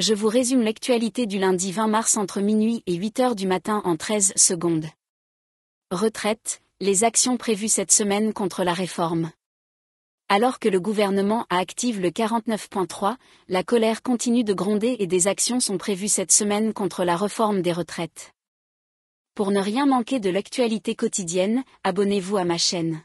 je vous résume l'actualité du lundi 20 mars entre minuit et 8 heures du matin en 13 secondes. Retraite, les actions prévues cette semaine contre la réforme. Alors que le gouvernement a active le 49.3, la colère continue de gronder et des actions sont prévues cette semaine contre la réforme des retraites. Pour ne rien manquer de l'actualité quotidienne, abonnez-vous à ma chaîne.